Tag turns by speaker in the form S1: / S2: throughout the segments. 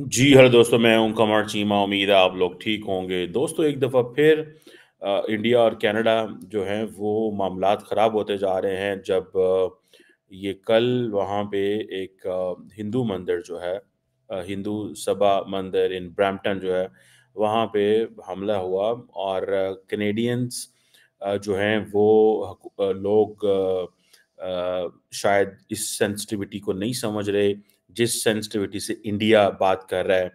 S1: जी हर दोस्तों मैं हूं कमर चीमा उम्मीद है आप लोग ठीक होंगे दोस्तों एक दफ़ा फिर आ, इंडिया और कनाडा जो हैं वो मामला ख़राब होते जा रहे हैं जब आ, ये कल वहाँ पे एक हिंदू मंदिर जो है हिंदू सभा मंदिर इन ब्रैम्पटन जो है वहाँ पे हमला हुआ और कनेडियंस जो हैं वो लोग शायद इस सेंसिटिविटी को नहीं समझ रहे जिस सेंसिटिविटी से इंडिया बात कर रहा है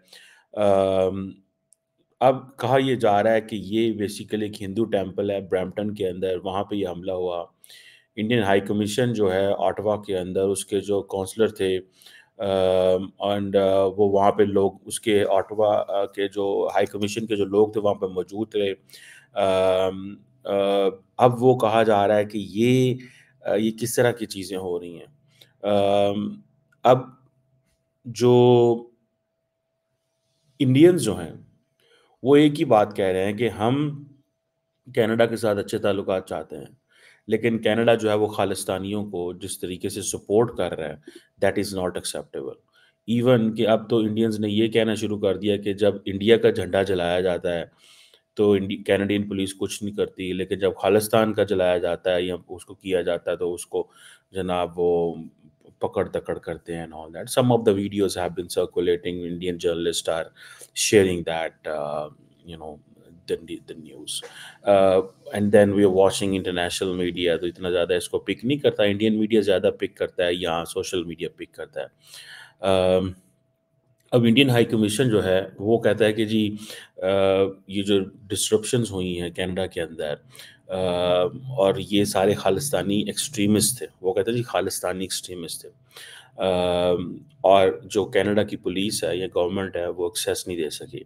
S1: अब कहा यह जा रहा है कि ये बेसिकली एक हिंदू टेम्पल है ब्रैम्पटन के अंदर वहाँ पे ये हमला हुआ इंडियन हाई कमीशन जो है ऑटवा के अंदर उसके जो काउंसलर थे एंड वो वहाँ पे लोग उसके ऑटवा के जो हाई कमीशन के जो लोग थे वहाँ पे मौजूद रहे अब वो कहा जा रहा है कि ये ये किस तरह की चीज़ें हो रही हैं अब जो इंडियंस जो हैं वो एक ही बात कह रहे हैं कि हम कनाडा के साथ अच्छे ताल्लुक चाहते हैं लेकिन कनाडा जो है वो खालिस्तानियों को जिस तरीके से सपोर्ट कर रहा है that is not acceptable even कि अब तो इंडियंस ने ये कहना शुरू कर दिया कि जब इंडिया का झंडा जलाया जाता है तो कैनेडियन पुलिस कुछ नहीं करती लेकिन जब खालिस्तान का जलाया जाता है या उसको किया जाता है तो उसको जनाब वो पकड़ तकड़ करते हैं all that some of the videos have been circulating Indian journalist are sharing that you know the news and then we are watching international media तो इतना ज़्यादा इसको पिक नहीं करता इंडियन मीडिया ज़्यादा पिक करता है यहाँ सोशल मीडिया पिक करता है um, अब इंडियन हाई कमीशन जो है वो कहता है कि जी uh, ये जो डिस्ट्रप्शन हुई हैं कैनेडा के अंदर और ये सारे खालिस्तानी एक्सट्रीमिस्ट थे वो कहते जी खालिस्तानी एक्सट्रीमिस्ट थे और जो कनाडा की पुलिस है या गवर्नमेंट है वो एक्सेस नहीं दे सकी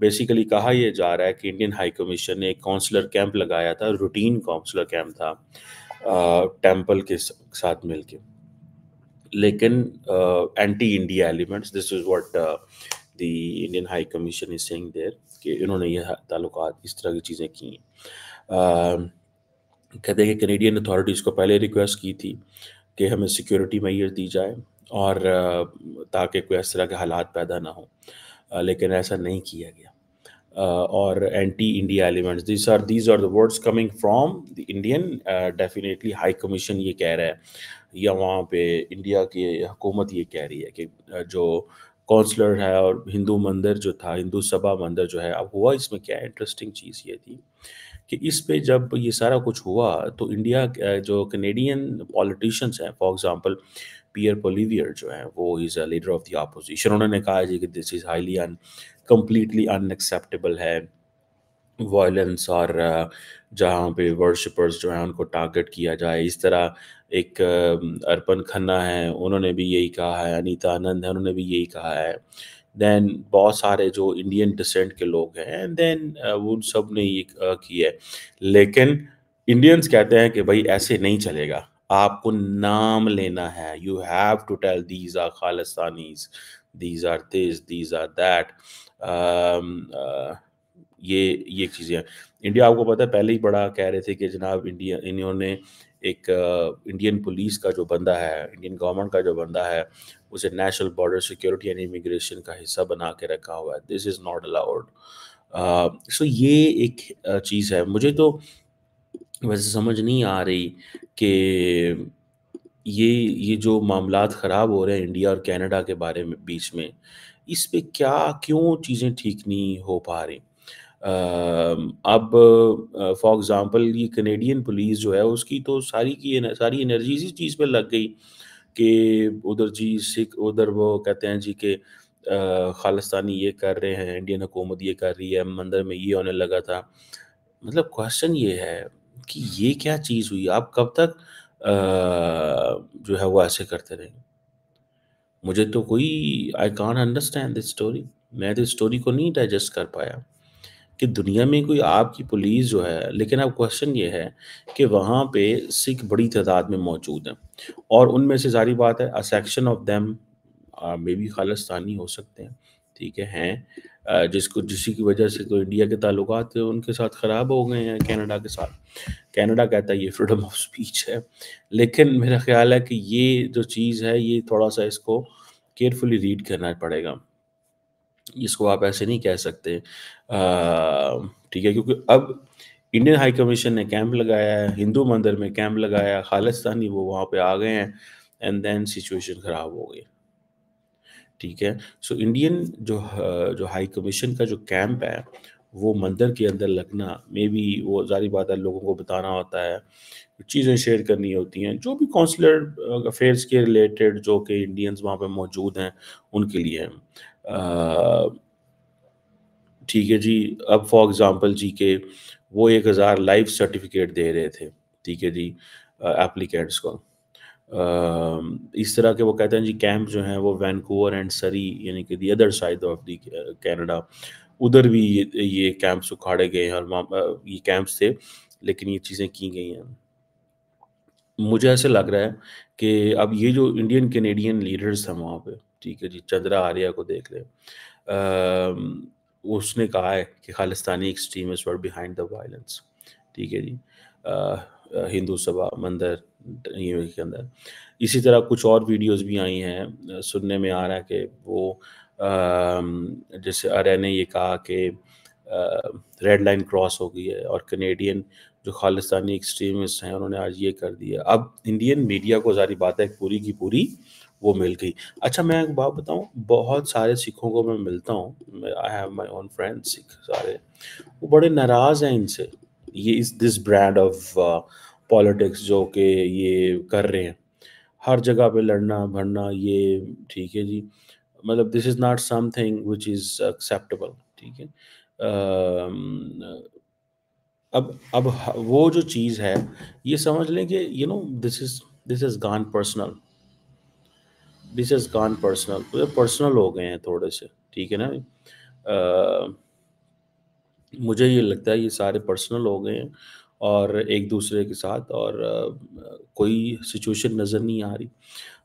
S1: बेसिकली कहा यह जा रहा है कि इंडियन हाई कमीशन ने एक काउंसलर कैंप लगाया था रूटीन काउंसलर कैंप था टेंपल के साथ मिलके लेकिन anti India elements this is what the Indian high commission is saying there कि इन्होंने यह ताल्लुकात इस तरह की चीज़ें की हैं कहते हैं कि कनेडियन अथॉरिटीज़ को पहले रिक्वेस्ट की थी कि हमें सिक्योरिटी मैयर दी जाए और ताकि कोई इस तरह के हालात पैदा ना हो लेकिन ऐसा नहीं किया गया और anti India elements this are these are the words coming from the Indian definitely high commission ये कह रहा है या वहाँ पे इंडिया की हुकूमत ये कह रही है कि जो काउंसलर है और हिंदू मंदिर जो था हिंदू सभा मंदिर जो है अब हुआ इसमें क्या इंटरेस्टिंग चीज़ ये थी कि इस पे जब ये सारा कुछ हुआ तो इंडिया जो कनेडियन पॉलिटिशियंस हैं फॉर एग्जांपल पियर पोलिवियर जो हैं वो is a leader of the opposition उन्होंने कहा है कि this is highly un completely unacceptable है वायलेंस और जहाँ पे वर्शिपर्स जो हैं उनको टारगेट किया जाए इस तरह एक अर्पण खन्ना है उन्होंने भी यही कहा है अनीता आनंद है उन्होंने भी यही कहा है दैन बहुत सारे जो इंडियन डिसेंट के लोग हैं देन uh, उन सब ने ये uh, किया है लेकिन इंडियंस कहते हैं कि भाई ऐसे नहीं चलेगा आपको नाम लेना है you have to tell these are Khalistanis these are this these are that ये ये चीज़ें इंडिया आपको पता है पहले ही बड़ा कह रहे थे कि जनाब इंडिया इन्होंने एक इंडियन पुलिस का जो बंदा है इंडियन गवर्नमेंट का जो बंदा है उसे national border security and immigration का हिस्सा बना के रखा हुआ है this is not allowed so ये एक चीज़ है मुझे तो वैसे समझ नहीं आ रही कि ये ये जो मामला ख़राब हो रहे हैं इंडिया और कैनेडा के बारे में बीच में इस पे क्या क्यों चीज़ें ठीक नहीं हो पा रही अब फॉर एग्ज़ाम्पल ये कनेडियन पुलिस जो है उसकी तो सारी की सारी एनर्जी इसी चीज़ पे लग गई कि उधर जी सिख उधर वो कहते हैं जी के खालिस्तानी ये कर रहे हैं इंडियन हुकूमत ये कर रही है मंदिर में ये होने लगा था मतलब क्वेश्चन ये है कि ये क्या चीज़ हुई आप कब तक आ, जो है वो ऐसे करते रहेंगे मुझे तो कोई I can't understand this story मैं तो स्टोरी को नहीं डाइजेस्ट कर पाया कि दुनिया में कोई आपकी पुलिस जो है लेकिन अब क्वेश्चन ये है कि वहाँ पे सिख बड़ी तादाद में मौजूद हैं और उनमें से जारी बात है a section of them maybe Khalistani हो सकते हैं ठीक है हैं जिसको जिसी की वजह से तो इंडिया के ताल्लुक उनके साथ ख़राब हो गए हैं कैनेडा के साथ कैनेडा कहता है ये फ्रीडम ऑफ स्पीच है लेकिन मेरा ख्याल है कि ये जो चीज़ है ये थोड़ा सा इसको केयरफुली रीड करना पड़ेगा इसको आप ऐसे नहीं कह सकते ठीक है क्योंकि अब इंडियन हाई कमीशन ने कैंप लगाया है हिंदू मंदिर में कैंप लगाया खालिस्तानी वो वहाँ पे आ गए हैं एंड देन सिचुएशन ख़राब हो गई ठीक है सो so, इंडियन जो जो हाई कमीशन का जो कैंप है वो मंदिर के अंदर लगना मे बी वो जारी बात है लोगों को बताना होता है चीज़ें शेयर करनी होती हैं जो भी काउंसलर अफेयर्स के रिलेटेड जो कि इंडियंस वहाँ पे मौजूद हैं उनके लिए ठीक है जी अब फॉर एग्ज़ाम्पल जी के वो एक हज़ार लाइफ सर्टिफिकेट दे रहे थे ठीक है जी एप्लीकेट्स को इस तरह के वो कहते हैं जी कैंप जो हैं वो वैनकूवर एंड सरी यानी कि the other side of the Canada उधर भी ये, ये कैंप्स उखाड़े गए हैं और ये कैंप्स थे लेकिन ये चीज़ें की गई हैं मुझे ऐसे लग रहा है कि अब ये जो इंडियन कैनेडियन लीडर्स हैं वहाँ पे ठीक है जी चंद्रा आर्या को देख लें उसने कहा है कि Khalistani is word behind the violence ठीक है जी हिंदू सभा मंदिर के अंदर इसी तरह कुछ और वीडियोस भी आई हैं सुनने में आ रहा है कि वो जैसे आर्या ने ये कहा कि रेड लाइन क्रॉस हो गई है और कनेडियन जो खालिस्तानी एक्सट्रीमिस्ट हैं उन्होंने आज ये कर दिया अब इंडियन मीडिया को सारी बात है पूरी की पूरी वो मिल गई अच्छा मैं एक बात बताऊँ बहुत सारे सिखों को मैं मिलता हूँ I have my own friend Sikh सारे वो बड़े नाराज़ हैं इनसे ये इस दिस ब्रांड ऑफ पॉलिटिक्स जो कि ये कर रहे हैं हर जगह पे लड़ना भरना ये ठीक है जी मतलब this is not something which is acceptable ठीक है अब अब वो जो चीज़ है ये समझ लें कि you know this is this is gone personal this is gone personal तो पर्सनल हो गए हैं थोड़े से ठीक है ना आ, मुझे ये लगता है ये सारे पर्सनल हो गए हैं और एक दूसरे के साथ और आ, कोई सिचुएशन नज़र नहीं आ रही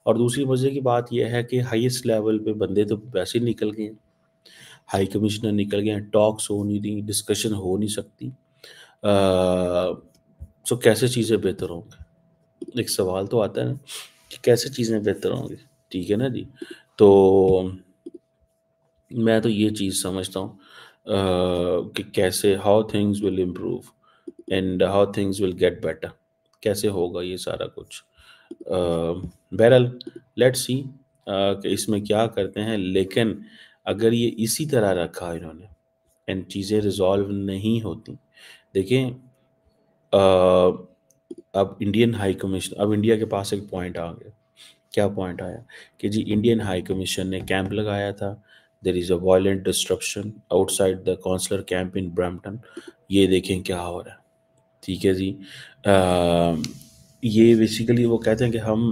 S1: और दूसरी मज़े की बात यह है कि हाईएस्ट लेवल पे बंदे तो वैसे निकल गए हैं हाई कमिश्नर निकल गए हैं टॉक्स हो नहीं रही डिस्कशन हो नहीं सकती सो कैसे चीज़ें बेहतर होंगी एक सवाल तो आता है ना कि कैसे चीज़ें बेहतर होंगी ठीक है ना जी तो मैं तो ये चीज़ समझता हूँ कि कैसे how things will improve and how things will get better कैसे होगा ये सारा कुछ बहरल लेट सी कि इसमें क्या करते हैं लेकिन अगर ये इसी तरह रखा इन्होंने एंड चीज़ें रिजॉल्व नहीं होती देखें अब इंडियन हाई कमिश्नर अब इंडिया के पास एक पॉइंट आ गया क्या पॉइंट आया कि जी इंडियन हाई कमीशन ने कैंप लगाया था there is a violent disruption outside the consular camp in Brampton ये देखें क्या हो रहा है ठीक है जी आ, ये बेसिकली वो कहते हैं कि हम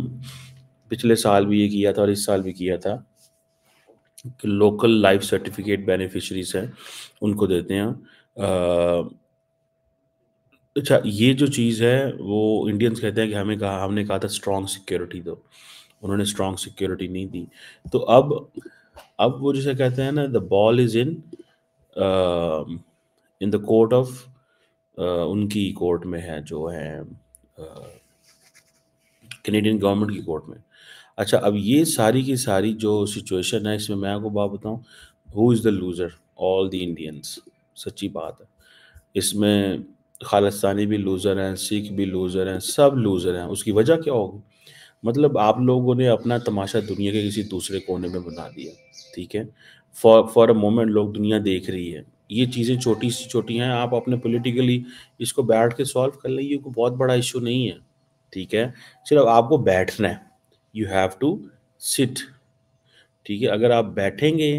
S1: पिछले साल भी ये किया था और इस साल भी किया था कि लोकल लाइफ सर्टिफिकेट बेनिफिशरीज हैं उनको देते हैं आ, अच्छा ये जो चीज़ है वो इंडियंस कहते हैं कि हमें कहा हमने कहा था स्ट्रॉन्ग सिक्योरिटी दो उन्होंने स्ट्रॉन्ग सिक्योरिटी नहीं दी तो अब अब वो जैसे कहते हैं ना the ball is in in the court of उनकी कोर्ट में है जो है कैनेडियन uh, गवर्नमेंट की कोर्ट में अच्छा अब ये सारी की सारी जो सिचुएशन है इसमें मैं आपको बात बताऊँ who is the loser all the Indians सच्ची बात है इसमें खालिस्तानी भी लूज़र हैं सिख भी लूज़र हैं सब लूज़र हैं उसकी वजह क्या होगी मतलब आप लोगों ने अपना तमाशा दुनिया के किसी दूसरे कोने में बना दिया ठीक है फॉर फॉर अ मोमेंट लोग दुनिया देख रही है ये चीज़ें छोटी सी छोटी हैं आप अपने पॉलिटिकली इसको बैठ के सॉल्व कर लें ये बहुत बड़ा इशू नहीं है ठीक है सिर्फ आपको बैठना है यू हैव टू सिट ठीक है अगर आप बैठेंगे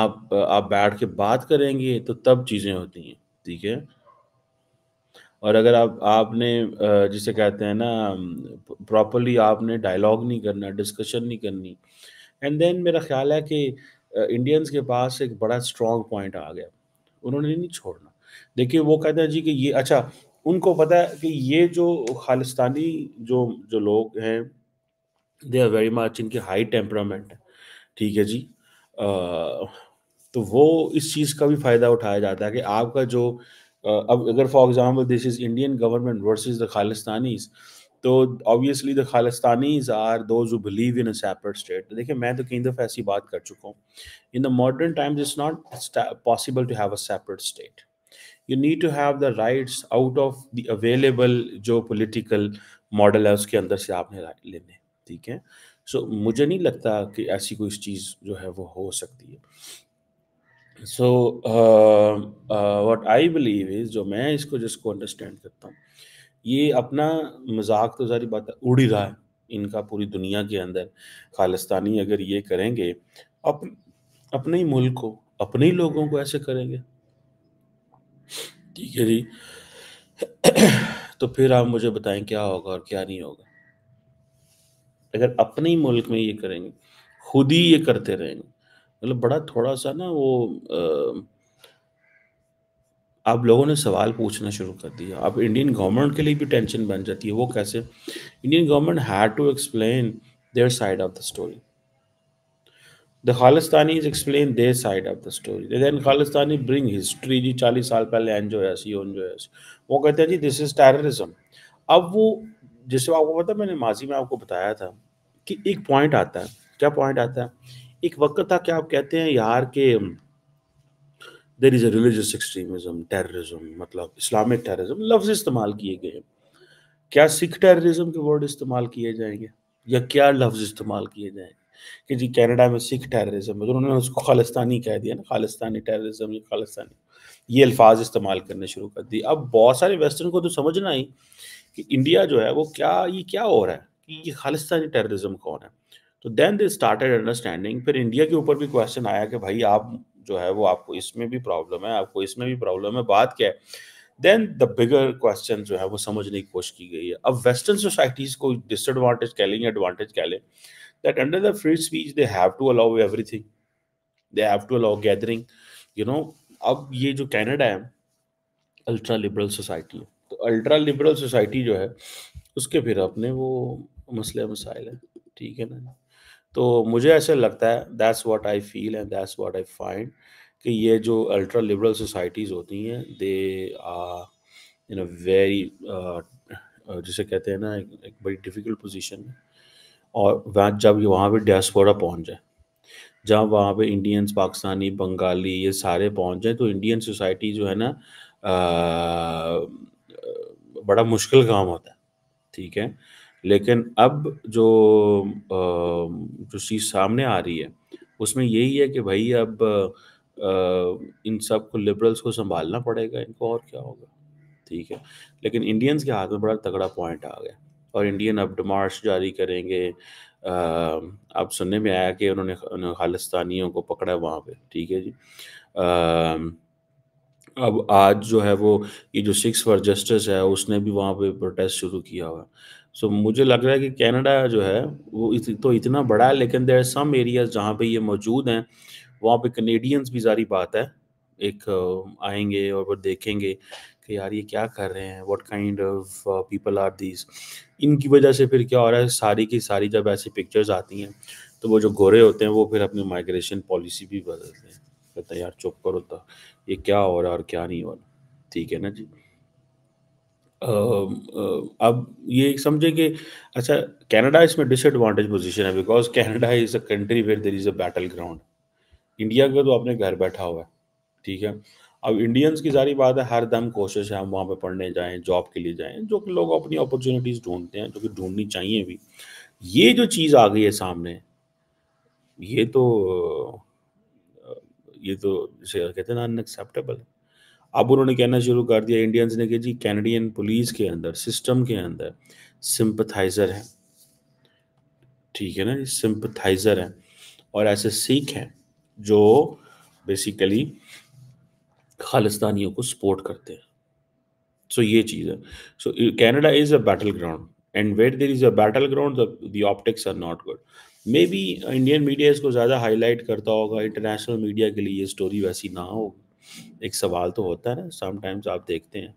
S1: आप आप बैठ के बात करेंगे तो तब चीज़ें होती हैं ठीक है और अगर आप आपने जिसे कहते हैं ना प्रॉपरली आपने डायलॉग नहीं करना डिस्कशन नहीं करनी एंड देन मेरा ख्याल है कि इंडियंस के पास एक बड़ा स्ट्रॉन्ग पॉइंट आ गया उन्होंने नहीं छोड़ना देखिए वो कहते हैं जी कि ये अच्छा उनको पता है कि ये जो खालिस्तानी जो जो लोग हैं दे आर वेरी मच इनके हाई टेम्परामेंट है ठीक है जी आ, तो वो इस चीज़ का भी फ़ायदा उठाया जाता है कि आपका जो Uh, अब अगर for example this is Indian government versus the Khalistanis so obviously the Khalistanis are those believe in a separate state देखिए मैं तो कई दफ़ा ऐसी बात कर चुका हूँ in the modern times is not possible to have a separate state you need to have the rights out of the available जो पोलिटिकल मॉडल है उसके अंदर से आपने लेने ठीक है सो so, मुझे नहीं लगता कि ऐसी कोई चीज़ जो है वो हो सकती है so what I believe is जो मैं इसको जिसको अंडरस्टैंड करता हूँ ये अपना मजाक तो सारी बात उड़ ही रहा है इनका पूरी दुनिया के अंदर खालिस्तानी अगर ये करेंगे अप, अपने ही मुल्क को अपने ही लोगों को ऐसे करेंगे ठीक है जी तो फिर आप मुझे बताएं क्या होगा और क्या नहीं होगा अगर अपने ही मुल्क में ये करेंगे खुद ही ये करते रहेंगे मतलब बड़ा थोड़ा सा ना वो आप लोगों ने सवाल पूछना शुरू कर दिया अब इंडियन गवर्नमेंट के लिए भी टेंशन बन जाती है वो कैसे Indian government had to explain their side of the story the is explain their side of the story then Khalistani bring history जी चालीस साल पहले एन जो है ऐसी ओन जो है वो कहते हैं जी दिस इज टेररिज्म अब वो जैसे आपको पता मैंने माजी में आपको बताया था कि एक पॉइंट आता है क्या पॉइंट आता है एक वक्त था क्या आप कहते हैं यार के there is a religious extremism terrorism मतलब इस्लामिक टेररिज्म लफ्ज़ इस्तेमाल किए गए क्या सिख टेररिज्म के वर्ड इस्तेमाल किए जाएंगे या क्या लफ्ज़ इस्तेमाल किए जाएंगे कि जी कनाडा में सिख टेररिज्म है तो उन्होंने उसको खालिस्तानी कह दिया ना खालिस्तानी टेररिज्म या खालिस्तानी ये अल्फाज इस्तेमाल करने शुरू कर दिए अब बहुत सारे वेस्टर्न को तो समझना ही कि इंडिया जो है वो क्या ये क्या हो रहा है कि ये खालिस्तानी टेररिज्म कौन है तो देन दे स्टार्टेड अंडरस्टैंडिंग फिर इंडिया के ऊपर भी क्वेश्चन आया कि भाई आप जो है वो आपको इसमें भी प्रॉब्लम है आपको इसमें भी प्रॉब्लम है बात क्या है देन द बिगर क्वेश्चन जो है वो समझने की कोशिश की गई है अब वेस्टर्न सोसाइटीज़ को डिसएडवांटेज कह लेंगे एडवांटेज कह लें that under the free speech they have to allow everything they have to allow gathering you know अब ये जो कैनेडा है अल्ट्रा लिबरल सोसाइटी है तो अल्ट्रा लिबरल सोसाइटी जो है उसके फिर अपने वो मसले मसाइल है ठीक है ना तो मुझे ऐसे लगता है that's what I feel and that's what I find कि ये जो अल्ट्रा लिबरल सोसाइटीज़ होती हैं they are in a very जिसे कहते हैं ना एक, एक बड़ी डिफ़िकल्ट पोजीशन है और वह जब वहाँ पे डियास्पोरा पहुँच जाए जब वहाँ पे इंडियंस पाकिस्तानी बंगाली ये सारे पहुँच जाए तो इंडियन सोसाइटी जो है ना आ, uh, बड़ा मुश्किल काम होता है ठीक है लेकिन अब जो आ, जो चीज़ सामने आ रही है, उसमें यही है कि भाई अब आ, इन सब को लिबरल्स को संभालना पड़ेगा इनको और क्या होगा, ठीक है? लेकिन इंडियंस के हाथ में बड़ा तगड़ा पॉइंट आ गया और इंडियन अब डिमांड्स जारी करेंगे। अब सुनने में आया कि उन्होंने खालिस्तानियों को पकड़ा है वहाँ पे, ठीक है जी। आ, अब आज जो है वो ये जो सिक्स फॉर जस्टिस है, उसने भी वहाँ पे प्रोटेस्ट शुरू किया हुआ सो so, मुझे लग रहा है कि कनाडा जो है वो इत, तो इतना बड़ा है लेकिन देर सम एरियाज जहाँ पे ये मौजूद हैं वहाँ पे कनेडियंस भी जारी बात है एक आएंगे और वो देखेंगे कि यार ये क्या कर रहे हैं what kind of people are these इनकी वजह से फिर क्या हो रहा है सारी की सारी जब ऐसी पिक्चर्स आती हैं तो वो जो गोरे होते हैं वो फिर अपनी माइग्रेशन पॉलिसी भी बदलते हैं कहते हैं यार चुप करो तो ये क्या हो रहा है और क्या नहीं हो रहा ठीक है ना जी अब ये समझे कि अच्छा कनाडा इसमें डिसएडवांटेज पोजीशन है because Canada is a country where there is a battle ground India का तो आपने घर बैठा हुआ है ठीक है अब इंडियंस की सारी बात है हर दम कोशिश है हम वहाँ पे पढ़ने जाएं जॉब के लिए जाएं जो कि लोग अपनी अपॉर्चुनिटीज़ ढूंढते हैं जो कि ढूंढनी चाहिए भी ये जो चीज़ आ गई है सामने ये तो ये तो कहते हैं ना अनएक्सेप्टेबल है अब उन्होंने कहना शुरू कर दिया इंडियंस ने कि जी कैनेडियन पुलिस के अंदर सिस्टम के अंदर सिंपथाइज़र है ठीक है ना ये सिंपथाइज़र है और ऐसे सिख हैं जो बेसिकली खालिस्तानियों को सपोर्ट करते हैं सो so, ये चीज़ है so Canada is a battle ground and wait there is a battle ground the optics are not good may be Indian media इसको ज़्यादा हाईलाइट करता होगा इंटरनेशनल मीडिया के लिए ये स्टोरी वैसी ना होगी एक सवाल तो होता है ना समटाइम्स आप देखते हैं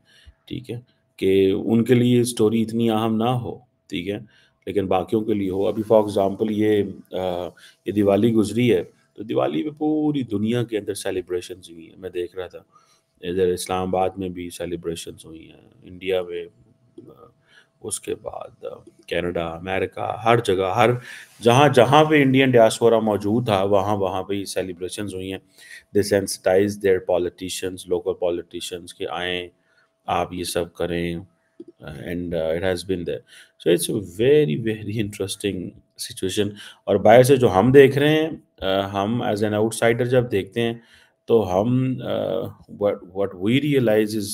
S1: ठीक है कि उनके लिए स्टोरी इतनी अहम ना हो ठीक है लेकिन बाकियों के लिए हो अभी फॉर एग्ज़ाम्पल ये आ, ये दिवाली गुजरी है तो दिवाली में पूरी दुनिया के अंदर सेलिब्रेशन हुई हैं मैं देख रहा था इधर इस्लामाबाद में भी सेलिब्रेशन हुई हैं इंडिया में उसके बाद कनाडा अमेरिका हर जगह हर जहाँ जहाँ पे इंडियन डायस्पोरा मौजूद था वहाँ वहाँ पे सेलिब्रेशंस हुई हैं they their politicians local politicians के आएँ आप ये सब करें and it has been there so it's very very interesting situation और बाहर से जो हम देख रहे हैं uh, हम एज एन आउटसाइडर जब देखते हैं तो हम वट वी रियलाइज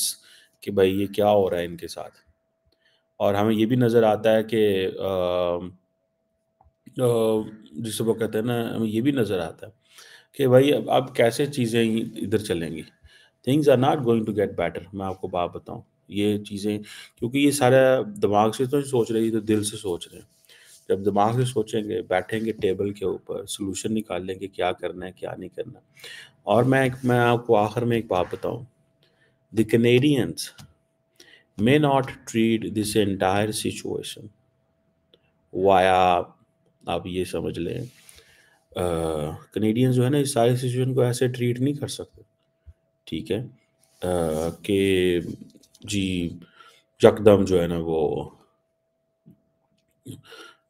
S1: कि भाई ये क्या हो रहा है इनके साथ और हमें ये भी नज़र आता है कि जिसे वो कहते हैं ना हमें ये भी नज़र आता है कि भाई अब अब कैसे चीज़ें इधर चलेंगी things are not going to get better मैं आपको बात बताऊँ ये चीज़ें क्योंकि ये सारा दिमाग से तो सोच रहे हैं तो दिल से सोच रहे हैं जब दिमाग से सोचेंगे बैठेंगे टेबल के ऊपर सोल्यूशन निकाल लेंगे क्या करना है क्या नहीं करना और मैं मैं आपको आखिर में एक बात बताऊँ the Canadians may not treat this entire situation via आप ये समझ लें कनेडियन जो है ना इस सारी सिचुएशन को ऐसे ट्रीट नहीं कर सकते ठीक है कि जी यकदम जो है ना वो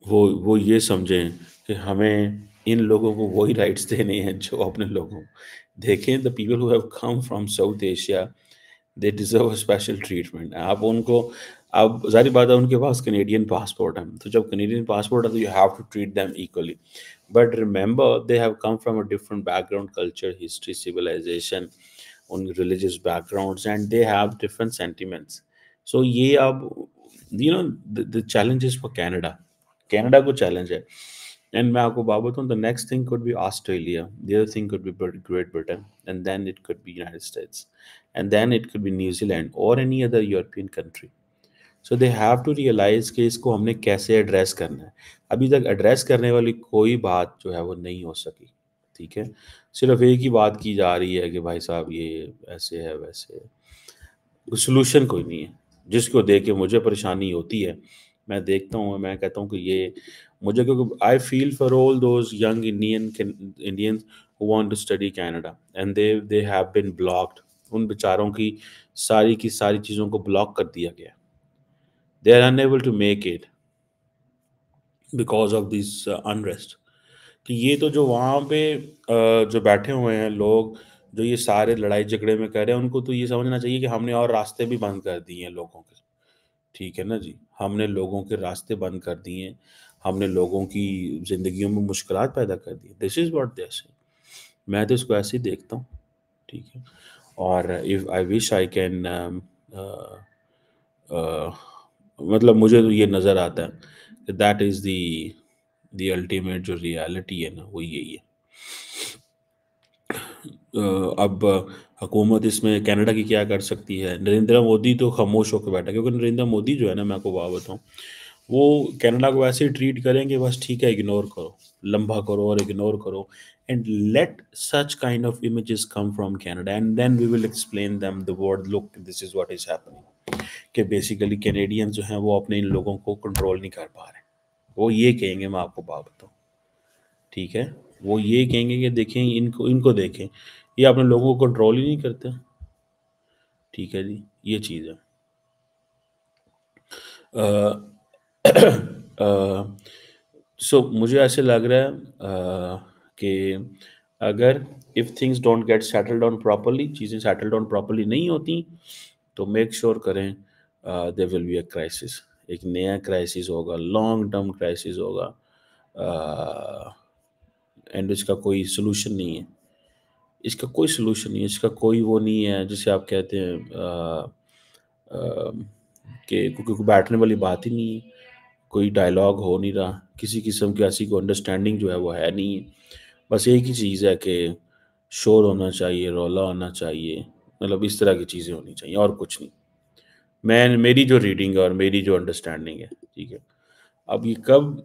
S1: वो वो ये समझें कि हमें इन लोगों को वही राइट्स देने हैं जो अपने लोगों देखें the people who have come from South Asia they deserve special treatment आप उनको अब जारी बात है उनके पास कनेडियन पासपोर्ट है तो जब कनेडियन पासपोर्ट है तो you have to treat them equally but remember they have come from a different background culture history civilization उन religious background and they have different sentiments so ये अब you know the challenge for Canada Canada को challenge है and मैं आपको बात बताऊँ the next thing could be Australia their thing could be great Britain and then it could be United States and then it could B New Zealand और any other European country so they have to realise कि इसको हमने कैसे address करना है अभी तक address करने वाली कोई बात जो है वो नहीं हो सकी ठीक है सिर्फ एक ही बात की जा रही है कि भाई साहब ये ऐसे है वैसे है सोल्यूशन कोई नहीं है जिसको देख के मुझे परेशानी होती है मैं देखता हूँ मैं कहता हूँ कि ये मुझे क्योंकि I feel for all those young Indian Indian who want to study Canada and they they have been blocked उन बेचारों की सारी की सारी चीज़ों को ब्लॉक कर दिया गया they are unable to make it because of this unrest कि ये तो जो वहाँ पे uh, जो बैठे हुए हैं लोग जो ये सारे लड़ाई झगड़े में कर रहे हैं उनको तो ये समझना चाहिए कि हमने और रास्ते भी बंद कर दिए हैं लोगों के ठीक है ना जी हमने लोगों के रास्ते बंद कर दिए हैं हमने लोगों की ज़िंदगियों में मुश्किल पैदा कर दी दिस इज़ वॉट दिस मैं तो इसको ऐसे ही देखता हूँ ठीक है और if I wish I can मतलब मुझे तो ये नज़र आता है that is the the ultimate जो रियलिटी है ना वो यही है uh, अब हुकूमत इसमें कनाडा की क्या कर सकती है नरेंद्र मोदी तो खामोश होकर बैठा क्योंकि नरेंद्र मोदी जो है ना मैं आपको वाह बताऊँ वो कैनेडा को ऐसे ट्रीट करेंगे बस ठीक है इग्नोर करो लंबा करो और इग्नोर करो and let such kind of images come from Canada and then we will explain them the word look this is what is happening कि बेसिकली कैनेडियन जो हैं वो अपने इन लोगों को कंट्रोल नहीं कर पा रहे वो ये कहेंगे मैं आपको बात बताऊँ ठीक है वो ये कहेंगे कि देखें इनको इनको देखें ये अपने लोगों को कंट्रोल ही नहीं करते ठीक है जी ये चीज़ है सो मुझे ऐसे लग रहा है कि अगर if things don't get settle down properly चीज़ें सेटल डाउन प्रॉपरली नहीं होती तो मेक श्योर sure करें they will be a crisis एक नया क्राइसिस होगा लॉन्ग टर्म क्राइसिस होगा एंड इसका कोई सलूशन नहीं है इसका कोई सलूशन नहीं है इसका कोई वो नहीं है जिसे आप कहते हैं कि क्योंकि बैठने वाली बात ही नहीं है कोई डायलॉग हो नहीं रहा किसी किस्म की ऐसी कोई अंडरस्टैंडिंग जो है वो है नहीं है बस एक ही चीज़ है कि शोर होना चाहिए रौला होना चाहिए मतलब इस तरह की चीज़ें होनी चाहिए और कुछ नहीं मैं मेरी जो रीडिंग है और मेरी जो अंडरस्टैंडिंग है ठीक है अब ये कब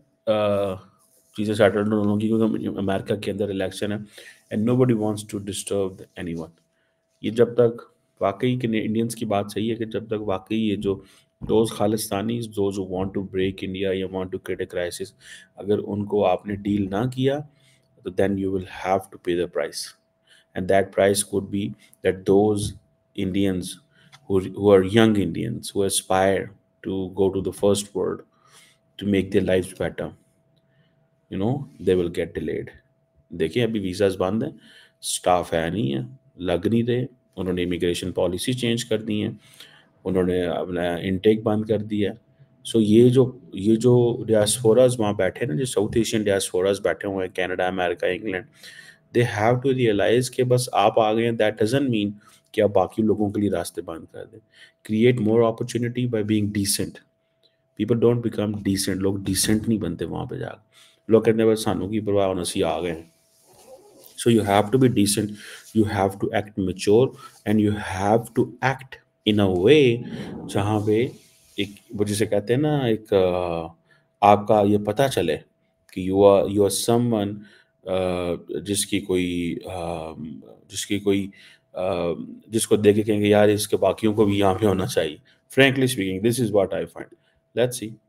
S1: चीज़ें सेटल होंगी क्योंकि अमेरिका के अंदर इलेक्शन है and nobody wants to disturb anyone ये जब तक वाकई के इंडियंस की बात सही है कि जब तक वाकई ये जो those Khalistani those want to break India या want to create a crisis अगर उनको आपने डील ना किया तो then you will have to pay the price and that price could be that those Indians who are young Indians who aspire to go to the first world to make the life better you know they will get delayed देखिए अभी visas बंद हैं staff है नहीं है लग नहीं रहे उन्होंने इमिग्रेशन पॉलिसी चेंज कर दी है उन्होंने अपना इनटेक बंद कर दिया सो ये जो ये जो डियासफोराज वहाँ बैठे ना जो साउथ एशियन डियासफोराज बैठे हुए हैं Canada America England they have to realise कि बस आप आ गए हैं दैट डजेंट मीन कि आप बाकी लोगों के लिए रास्ते बंद कर दें create more opportunity by being decent people don't become decent लोग डिसेंट नहीं बनते वहाँ पर जाकर लोग कहते हैं बस सानू की परवाह होना सी आ गए हैं so you have to be decent you have to act mature and you have to act in a way जहाँ पे एक वो जिसे कहते हैं ना एक आपका ये पता चले कि you are you are some जिसकी कोई जिसकी कोई जिसको देख के कहेंगे यार इसके बाकियों को भी यहाँ पे होना चाहिए frankly speaking this is what I find let's C